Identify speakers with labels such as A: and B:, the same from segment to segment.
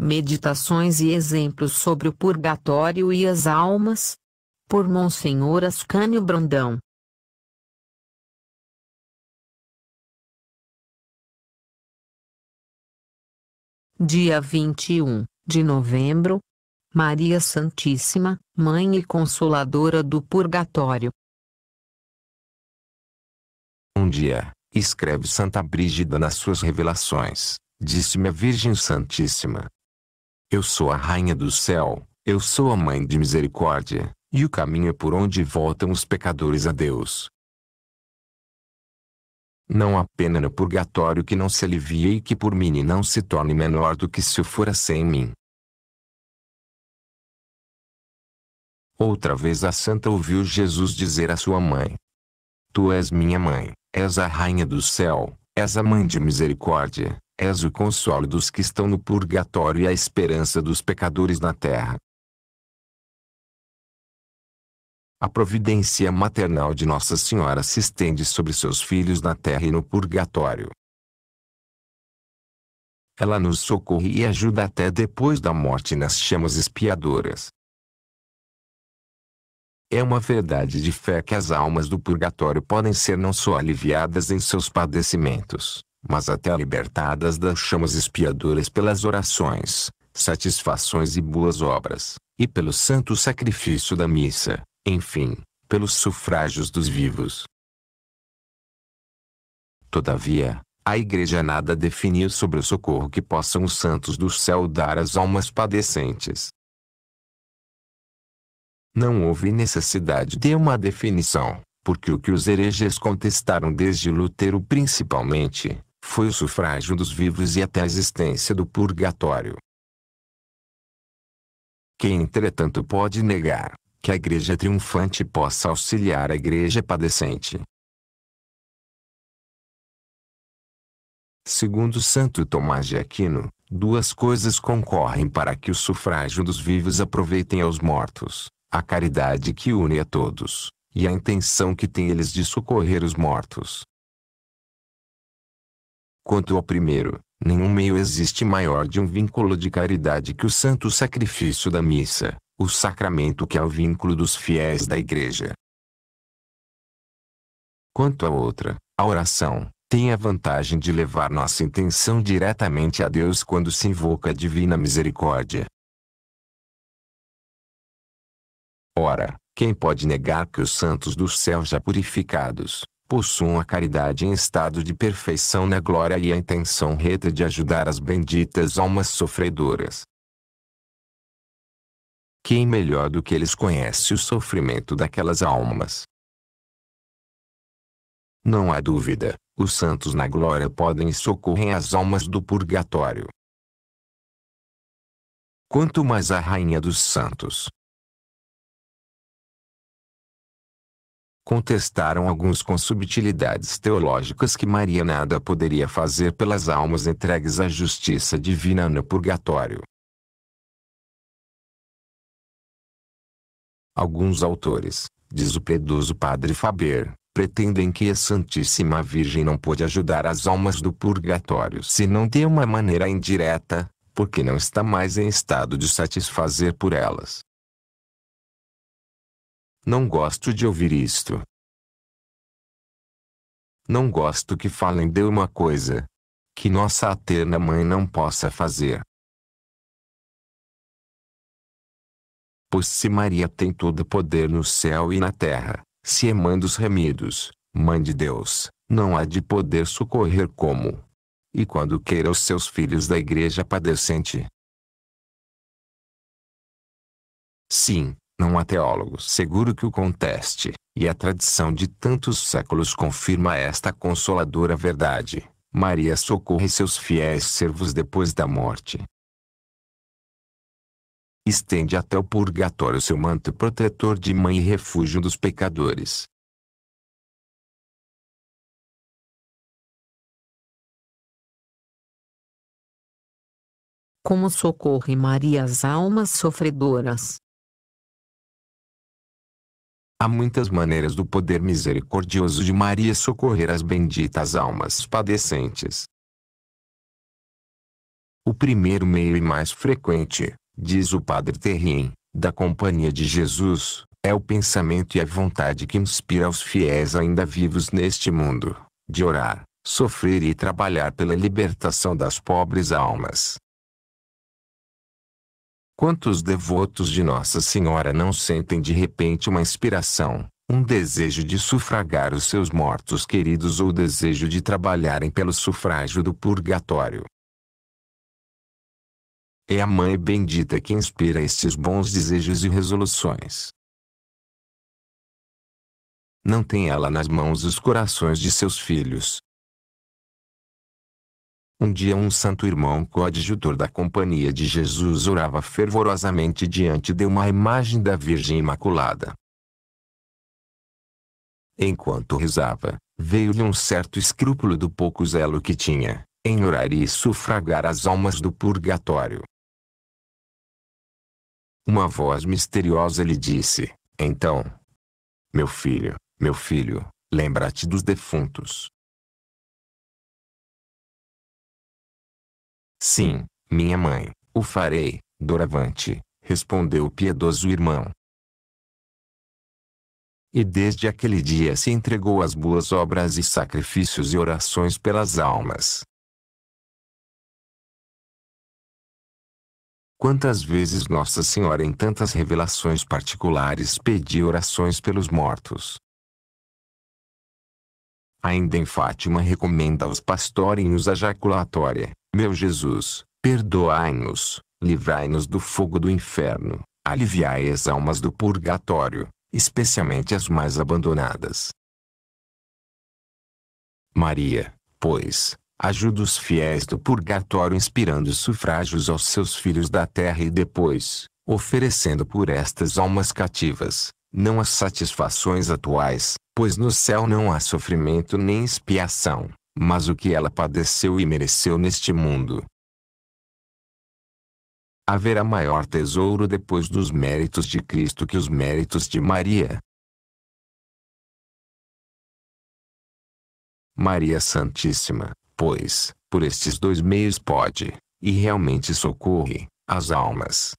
A: Meditações e exemplos sobre o purgatório e as almas. Por Monsenhor Ascânio Brandão. Dia 21 de novembro. Maria Santíssima, Mãe e Consoladora do Purgatório. Um dia,
B: escreve Santa Brígida nas suas revelações, disse-me a Virgem Santíssima, eu sou a rainha do céu, eu sou a mãe de misericórdia, e o caminho é por onde voltam os pecadores a Deus. Não há pena no purgatório que não se alivie e que por mim não se torne menor do que se fora
A: sem mim. Outra vez a santa ouviu Jesus dizer à sua mãe: Tu és minha mãe, és a rainha do
B: céu, és a mãe de misericórdia. És o consolo dos que estão no purgatório e a esperança dos pecadores na terra. A providência maternal de Nossa Senhora se estende sobre seus filhos na terra e no
A: purgatório. Ela nos socorre e ajuda até depois da morte nas chamas expiadoras.
B: É uma verdade de fé que as almas do purgatório podem ser não só aliviadas em seus padecimentos, mas até libertadas das chamas expiadoras pelas orações, satisfações e boas obras, e pelo santo sacrifício da missa, enfim, pelos sufrágios dos vivos. Todavia, a Igreja nada definiu sobre o socorro que possam os santos do céu dar às almas padecentes. Não houve necessidade de uma definição, porque o que os hereges contestaram desde Lutero principalmente, foi o sufrágio dos vivos e até a existência do purgatório.
A: Quem entretanto pode negar que a igreja triunfante possa auxiliar a igreja padecente. Segundo Santo Tomás de Aquino, duas coisas
B: concorrem para que o sufrágio dos vivos aproveitem aos mortos: a caridade que une a todos, e a intenção que têm eles de socorrer os mortos. Quanto ao primeiro, nenhum meio existe maior de um vínculo de caridade que o santo sacrifício da missa, o sacramento que é o vínculo dos fiéis da igreja. Quanto à outra, a oração, tem a vantagem de levar nossa intenção diretamente a Deus quando se invoca a divina misericórdia. Ora, quem pode negar que os santos do céu já purificados, possuam a caridade em estado de perfeição na glória e a intenção reta de ajudar as benditas almas sofredoras.
A: Quem melhor do que eles conhece o sofrimento daquelas almas? Não há dúvida, os santos na glória podem socorrer as almas do purgatório. Quanto mais a rainha dos santos, contestaram alguns com subtilidades teológicas que Maria nada poderia fazer pelas almas entregues à justiça divina no purgatório. Alguns autores, diz o predoso padre Faber, pretendem que a Santíssima Virgem não pôde
B: ajudar as almas do purgatório se não de uma maneira indireta, porque não está
A: mais em estado de satisfazer por elas não gosto de ouvir isto. Não gosto que falem de uma coisa que nossa eterna mãe não possa fazer. Pois se Maria tem todo poder no
B: céu e na terra, se é mãe dos remidos, mãe de Deus, não há de poder socorrer como. E quando queira os seus filhos da igreja padecente. Sim, não há teólogo seguro que o conteste, e a tradição de tantos séculos confirma esta consoladora verdade. Maria socorre seus fiéis servos depois da morte.
A: Estende até o purgatório seu manto protetor de mãe e refúgio dos pecadores. Como socorre Maria as almas sofredoras.
B: Há muitas maneiras do poder misericordioso de Maria socorrer as benditas almas padecentes. O primeiro meio e mais frequente, diz o Padre Terrien, da Companhia de Jesus, é o pensamento e a vontade que inspira os fiéis ainda vivos neste mundo, de orar, sofrer e trabalhar pela libertação das pobres almas. Quantos devotos de Nossa Senhora não sentem de repente uma inspiração, um desejo de sufragar os seus mortos queridos ou desejo de trabalharem pelo sufrágio do purgatório? É a Mãe Bendita que inspira estes bons desejos e resoluções.
A: Não tem ela nas mãos os corações de seus filhos, um dia um santo irmão coadjutor da Companhia de
B: Jesus orava fervorosamente diante de uma imagem da Virgem Imaculada. Enquanto rezava, veio-lhe um certo escrúpulo do pouco zelo que tinha, em orar e sufragar as almas do purgatório.
A: Uma voz misteriosa lhe disse, então, meu filho, meu filho, lembra-te dos defuntos. Sim, minha mãe, o farei, doravante, respondeu o piedoso irmão. E desde aquele dia se entregou às boas obras e sacrifícios e orações pelas almas. Quantas vezes Nossa Senhora em tantas revelações particulares pediu
B: orações pelos mortos. Ainda em Fátima recomenda aos pastorinhos a jaculatória, meu Jesus, perdoai-nos, livrai-nos do fogo do inferno, aliviai as almas do purgatório, especialmente as mais abandonadas. Maria, pois, ajuda os fiéis do purgatório inspirando sufrágios aos seus filhos da terra e depois, oferecendo por estas almas cativas, não as satisfações atuais, pois no céu não há sofrimento nem expiação, mas o que ela padeceu e mereceu neste mundo.
A: Haverá maior tesouro depois dos méritos de Cristo que os méritos de Maria. Maria Santíssima, pois, por estes dois meios pode, e realmente socorre,
B: as almas.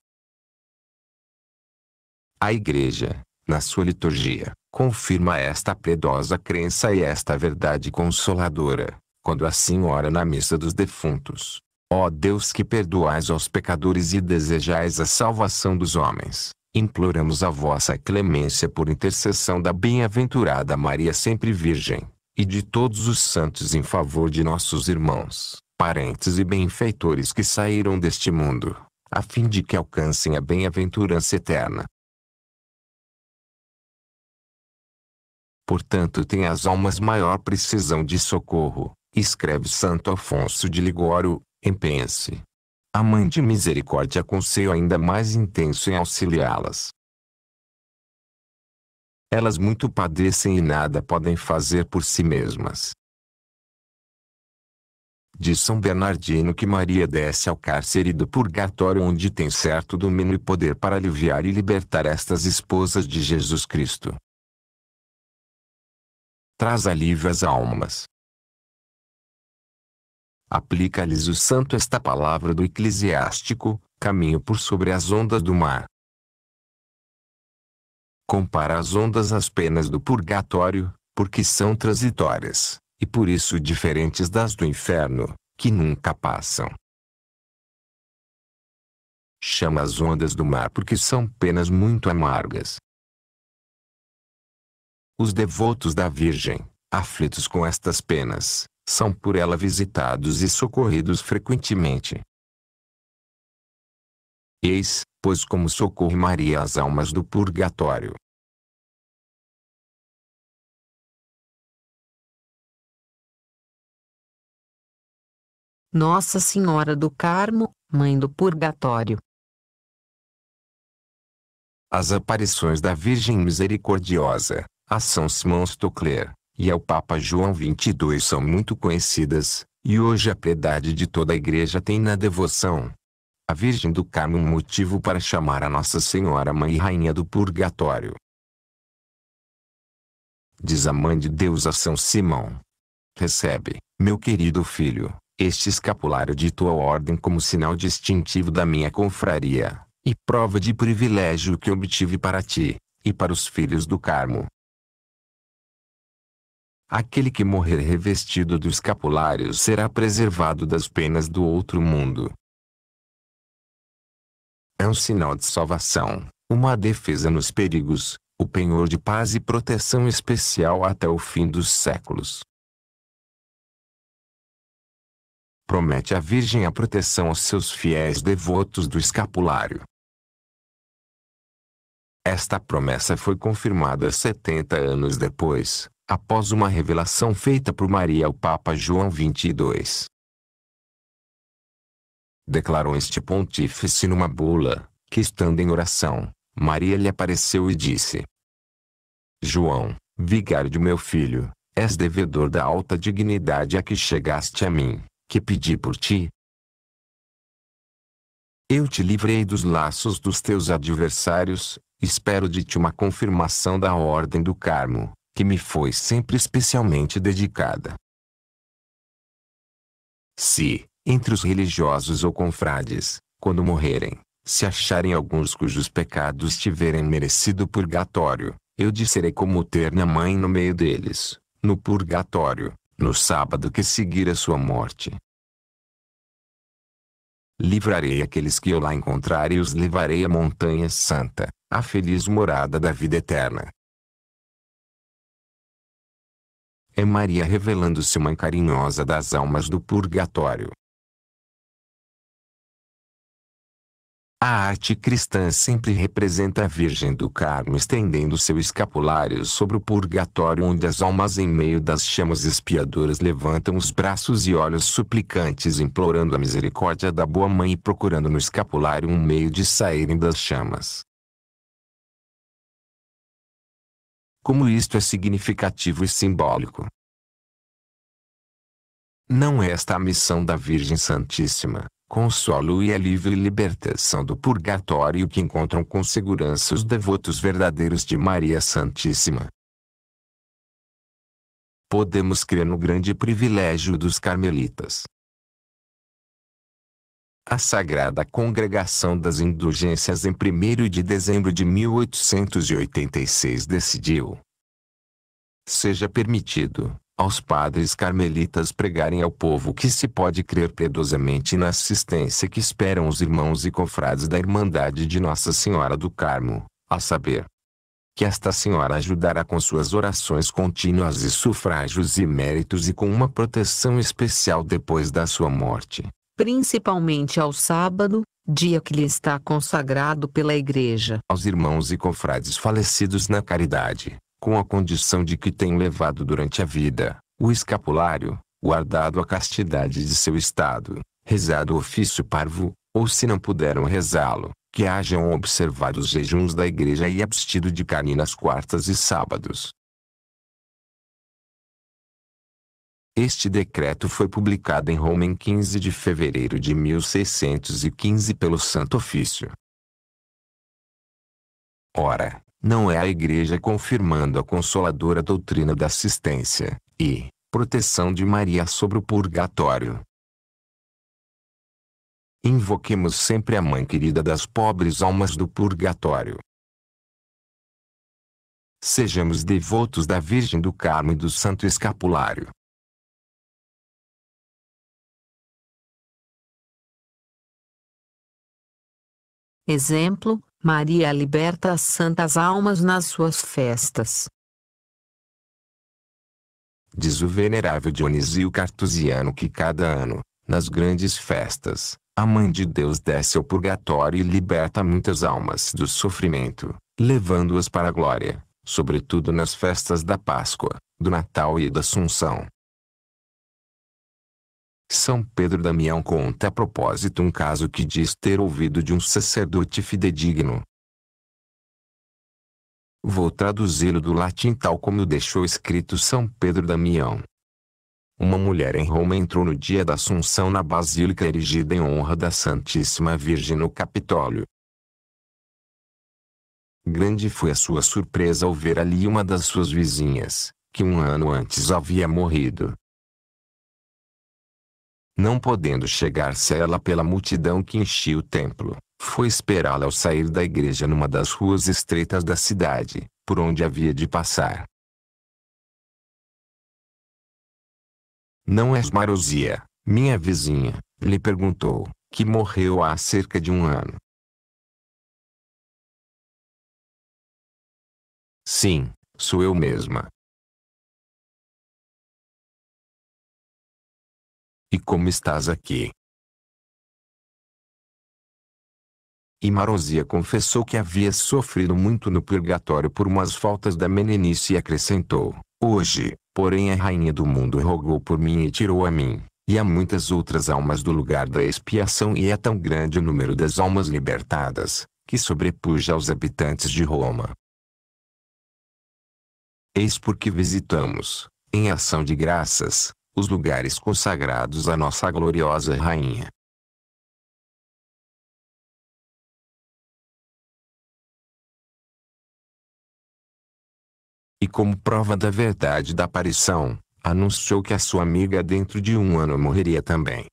B: A Igreja, na sua liturgia, confirma esta piedosa crença e esta verdade consoladora, quando assim ora na missa dos defuntos. Ó Deus que perdoais aos pecadores e desejais a salvação dos homens, imploramos a vossa clemência por intercessão da bem-aventurada Maria sempre Virgem, e de todos os santos em favor de nossos irmãos, parentes e benfeitores que saíram deste mundo,
A: a fim de que alcancem a bem-aventurança eterna. portanto têm as almas maior precisão de socorro,
B: escreve Santo Afonso de Ligório, em Pense. A Mãe de Misericórdia aconselho ainda mais intenso em auxiliá-las. Elas muito padecem e nada podem fazer por si mesmas. Diz São Bernardino que Maria desce ao cárcere do purgatório onde tem certo domínio e poder para aliviar e libertar estas esposas de Jesus Cristo
A: traz alívio às almas. Aplica-lhes o santo esta palavra do eclesiástico, caminho por sobre as ondas do mar. Compara as
B: ondas às penas do purgatório, porque são transitórias, e por isso diferentes
A: das do inferno, que nunca passam. Chama as ondas do mar porque são penas muito amargas,
B: os devotos da Virgem, aflitos com estas penas, são por ela visitados e socorridos frequentemente.
A: Eis, pois, como socorre Maria as almas do purgatório. Nossa Senhora do Carmo, Mãe do Purgatório. As aparições da Virgem
B: Misericordiosa, a São Simão Stocler, e ao Papa João XXII são muito conhecidas, e hoje a piedade de toda a igreja tem na devoção. A Virgem do Carmo um motivo para chamar a Nossa Senhora Mãe e Rainha do Purgatório. Diz a Mãe de Deus a São Simão. Recebe, meu querido filho, este escapulário de tua ordem como sinal distintivo da minha confraria, e prova de privilégio que obtive para ti, e para os filhos do
A: Carmo, Aquele que morrer revestido do escapulário será preservado das penas do outro mundo.
B: É um sinal de salvação, uma defesa nos perigos, o penhor de paz e proteção especial até o fim dos séculos.
A: Promete a Virgem a proteção aos seus fiéis devotos do escapulário. Esta promessa foi confirmada
B: 70 anos depois, após uma revelação feita por Maria ao Papa João 22. Declarou este pontífice numa bula, que estando em oração, Maria lhe apareceu e disse: João, vigário de meu filho, és devedor da alta dignidade a que chegaste a mim, que pedi por ti. Eu te livrei dos laços dos teus adversários, espero de ti uma confirmação da ordem do Carmo, que me foi sempre especialmente dedicada. Se, entre os religiosos ou confrades, quando morrerem, se acharem alguns cujos pecados tiverem merecido purgatório, eu disserei como ter na mãe no meio deles, no purgatório, no sábado que seguir a sua morte. Livrarei aqueles que eu lá encontrar e os levarei à montanha santa, à feliz morada da vida eterna.
A: É Maria revelando-se mãe carinhosa das almas do purgatório. A arte cristã sempre representa a Virgem do Carmo estendendo seu
B: escapulário sobre o purgatório onde as almas em meio das chamas expiadoras levantam os braços e olhos suplicantes implorando a misericórdia da Boa Mãe e procurando no escapulário
A: um meio de saírem das chamas. como isto é significativo e simbólico.
B: Não é esta a missão da Virgem Santíssima, consolo e alívio e libertação do purgatório que encontram com segurança os devotos verdadeiros de Maria
A: Santíssima. Podemos crer no grande privilégio dos carmelitas, a Sagrada Congregação
B: das Indulgências em 1 de dezembro de 1886 decidiu. Seja permitido, aos padres carmelitas pregarem ao povo que se pode crer piedosamente na assistência que esperam os irmãos e confrades da Irmandade de Nossa Senhora do Carmo, a saber, que esta senhora ajudará com suas orações contínuas e sufrágios e méritos e com uma proteção especial depois da sua morte principalmente ao sábado, dia que lhe está consagrado pela Igreja. Aos irmãos e confrades falecidos na caridade, com a condição de que tenham levado durante a vida o escapulário, guardado a castidade de seu estado, rezado o ofício parvo, ou se não puderam rezá-lo, que hajam observado os jejuns da igreja e abstido de carne nas quartas e
A: sábados, Este decreto foi publicado em Roma em 15 de fevereiro de 1615 pelo Santo
B: Ofício. Ora, não é a Igreja confirmando a consoladora doutrina da assistência e proteção de Maria sobre o
A: purgatório. Invoquemos sempre a Mãe querida das pobres almas do purgatório. Sejamos devotos da Virgem do Carmo e do Santo Escapulário. Exemplo: Maria liberta as santas almas nas suas festas.
B: Diz o venerável Dionísio Cartusiano que cada ano, nas grandes festas, a Mãe de Deus desce ao purgatório e liberta muitas almas do sofrimento, levando-as para a glória, sobretudo nas festas da Páscoa, do Natal e da Assunção. São Pedro Damião conta a propósito um caso que diz ter ouvido de um sacerdote fidedigno. Vou traduzi-lo do latim tal como o deixou escrito São Pedro Damião. Uma mulher em Roma entrou no dia da Assunção na basílica erigida em honra da Santíssima Virgem no Capitólio. Grande foi a sua surpresa ao ver ali uma das suas vizinhas, que um ano antes havia morrido não podendo chegar-se a ela pela multidão que enchia o templo,
A: foi esperá-la ao sair da igreja numa das ruas estreitas da cidade, por onde havia de passar. Não és Marosia, minha vizinha, lhe perguntou, que morreu há cerca de um ano. Sim, sou eu mesma, E como estás aqui? E Marosia confessou que havia sofrido muito no purgatório por umas faltas da
B: meninice e acrescentou, Hoje, porém a rainha do mundo rogou por mim e tirou a mim, e a muitas outras almas do lugar da expiação e é tão grande o número das almas libertadas, que sobrepuja aos habitantes de Roma. Eis porque visitamos, em ação de graças, os lugares
A: consagrados à nossa gloriosa Rainha. E como prova da verdade da aparição, anunciou que a sua amiga dentro de um ano morreria também.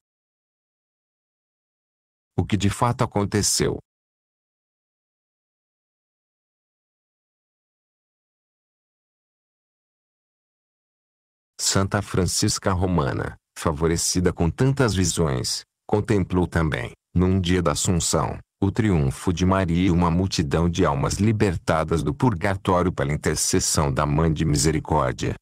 A: O que de fato aconteceu, Santa Francisca Romana,
B: favorecida com tantas visões, contemplou também, num dia da Assunção, o triunfo de Maria e uma multidão de almas libertadas do purgatório pela intercessão
A: da Mãe de Misericórdia.